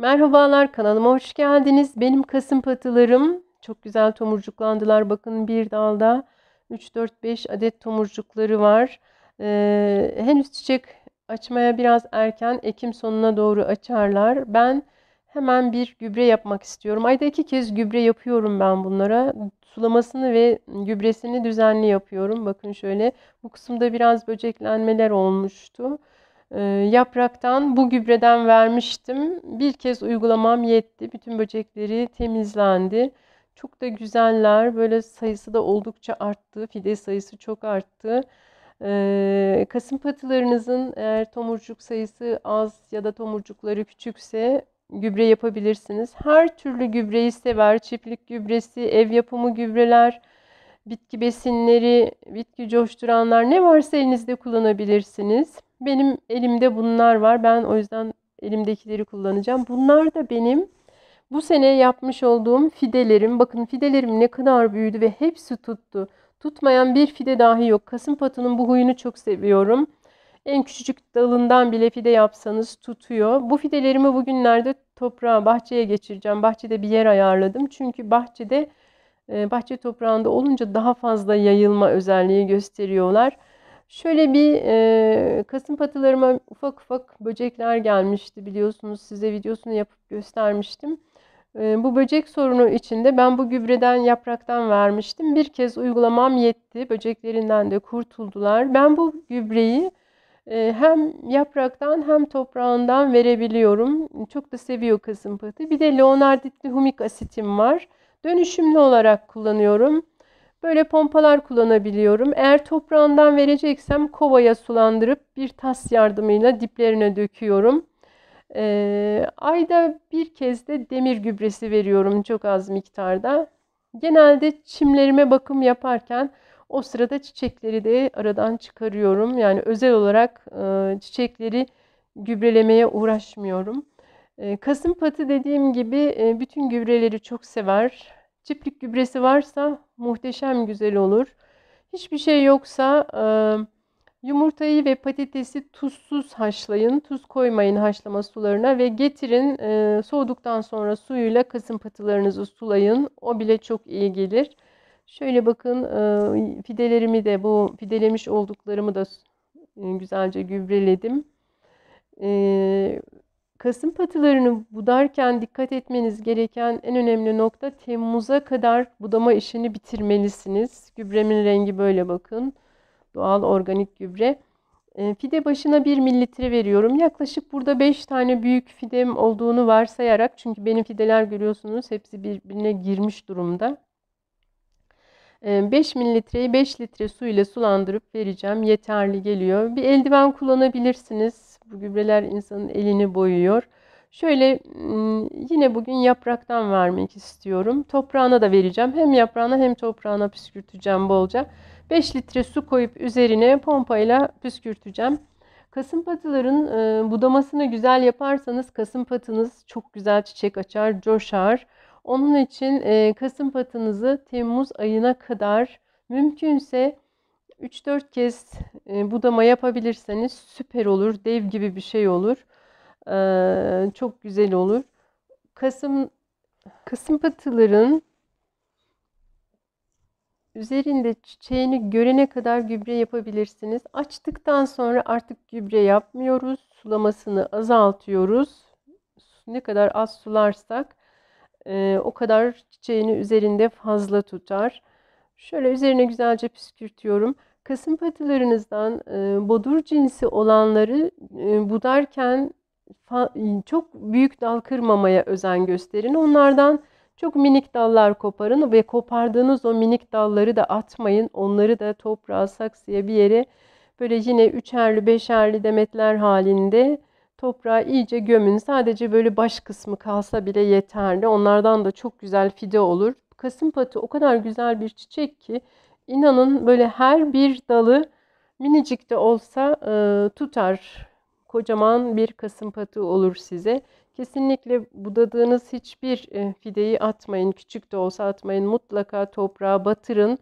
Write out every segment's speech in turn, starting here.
Merhabalar kanalıma hoş geldiniz. Benim kasım patılarım çok güzel tomurcuklandılar. Bakın bir dalda 3-4-5 adet tomurcukları var. Ee, henüz çiçek açmaya biraz erken. Ekim sonuna doğru açarlar. Ben hemen bir gübre yapmak istiyorum. Ayda iki kez gübre yapıyorum ben bunlara. Sulamasını ve gübresini düzenli yapıyorum. Bakın şöyle bu kısımda biraz böceklenmeler olmuştu. E, yapraktan bu gübreden vermiştim. Bir kez uygulamam yetti. Bütün böcekleri temizlendi. Çok da güzeller. Böyle sayısı da oldukça arttı. Fide sayısı çok arttı. E, kasım patılarınızın eğer tomurcuk sayısı az ya da tomurcukları küçükse gübre yapabilirsiniz. Her türlü gübreyi sever. Çiftlik gübresi, ev yapımı gübreler, bitki besinleri, bitki coşturanlar ne varsa elinizde kullanabilirsiniz. Benim elimde bunlar var. Ben o yüzden elimdekileri kullanacağım. Bunlar da benim bu sene yapmış olduğum fidelerim. Bakın fidelerim ne kadar büyüdü ve hepsi tuttu. Tutmayan bir fide dahi yok. Kasım patunun bu huyunu çok seviyorum. En küçücük dalından bile fide yapsanız tutuyor. Bu fidelerimi bugünlerde toprağa, bahçeye geçireceğim. Bahçede bir yer ayarladım. Çünkü bahçede e, bahçe toprağında olunca daha fazla yayılma özelliği gösteriyorlar. Şöyle bir e, kasım patılarıma ufak ufak böcekler gelmişti biliyorsunuz size videosunu yapıp göstermiştim. E, bu böcek sorunu içinde ben bu gübreden yapraktan vermiştim. Bir kez uygulamam yetti. Böceklerinden de kurtuldular. Ben bu gübreyi e, hem yapraktan hem toprağından verebiliyorum. Çok da seviyor kasım patı. Bir de leonarditli humik asitim var. Dönüşümlü olarak kullanıyorum. Böyle pompalar kullanabiliyorum. Eğer toprağından vereceksem kovaya sulandırıp bir tas yardımıyla diplerine döküyorum. E, ayda bir kez de demir gübresi veriyorum çok az miktarda. Genelde çimlerime bakım yaparken o sırada çiçekleri de aradan çıkarıyorum. Yani özel olarak e, çiçekleri gübrelemeye uğraşmıyorum. E, Kasım patı dediğim gibi e, bütün gübreleri çok sever. Çiftlik gübresi varsa muhteşem güzel olur. Hiçbir şey yoksa e, yumurtayı ve patatesi tuzsuz haşlayın. Tuz koymayın haşlama sularına ve getirin e, soğuduktan sonra suyuyla kasım patılarınızı sulayın. O bile çok iyi gelir. Şöyle bakın e, fidelerimi de bu fidelemiş olduklarımı da e, güzelce gübreledim. E, Kasım patılarını budarken dikkat etmeniz gereken en önemli nokta Temmuz'a kadar budama işini bitirmelisiniz. Gübremin rengi böyle bakın. Doğal organik gübre. E, fide başına 1 mililitre veriyorum. Yaklaşık burada 5 tane büyük fidem olduğunu varsayarak çünkü benim fideler görüyorsunuz hepsi birbirine girmiş durumda. 5 e, mililitreyi 5 litre su ile sulandırıp vereceğim. Yeterli geliyor. Bir eldiven kullanabilirsiniz bu gübreler insanın elini boyuyor. Şöyle yine bugün yapraktan vermek istiyorum. Toprağına da vereceğim. Hem yaprağına hem toprağına püskürteceğim bolca. 5 litre su koyup üzerine pompayla püskürteceğim. Kasım patıların ıı, budamasını güzel yaparsanız kasım patınız çok güzel çiçek açar, coşar. Onun için kasım patınızı Temmuz ayına kadar mümkünse 3-4 kez e, budama yapabilirseniz süper olur. Dev gibi bir şey olur. E, çok güzel olur. Kasım Kasım patıların üzerinde çiçeğini görene kadar gübre yapabilirsiniz. Açtıktan sonra artık gübre yapmıyoruz. Sulamasını azaltıyoruz. Ne kadar az sularsak e, o kadar çiçeğini üzerinde fazla tutar. Şöyle üzerine güzelce püskürtüyorum. Kasım patılarınızdan e, bodur cinsi olanları e, budarken çok büyük dal kırmamaya özen gösterin. Onlardan çok minik dallar koparın ve kopardığınız o minik dalları da atmayın. Onları da toprağa, saksıya bir yere böyle yine üçerli, beşerli demetler halinde toprağa iyice gömün. Sadece böyle baş kısmı kalsa bile yeterli. Onlardan da çok güzel fide olur. Kasım patı o kadar güzel bir çiçek ki İnanın böyle her bir dalı minicik de olsa e, tutar. Kocaman bir kasım patı olur size. Kesinlikle budadığınız hiçbir e, fideyi atmayın. Küçük de olsa atmayın. Mutlaka toprağa batırın.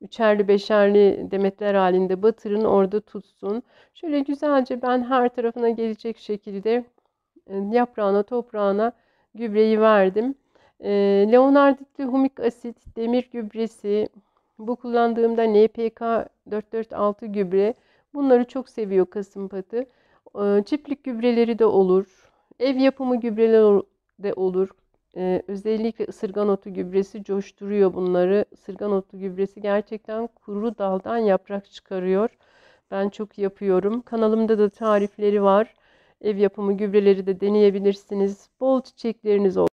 Üçerli beşerli demetler halinde batırın orada tutsun. Şöyle güzelce ben her tarafına gelecek şekilde e, yaprağına toprağına gübreyi verdim. E, Leonarditli humik asit, demir gübresi, bu kullandığımda NPK 446 gübre. Bunları çok seviyor kasım patı. Ee, çiftlik gübreleri de olur. Ev yapımı gübreler de olur. Ee, özellikle ısırgan otu gübresi coşturuyor bunları. Isırgan otu gübresi gerçekten kuru daldan yaprak çıkarıyor. Ben çok yapıyorum. Kanalımda da tarifleri var. Ev yapımı gübreleri de deneyebilirsiniz. Bol çiçekleriniz olsun.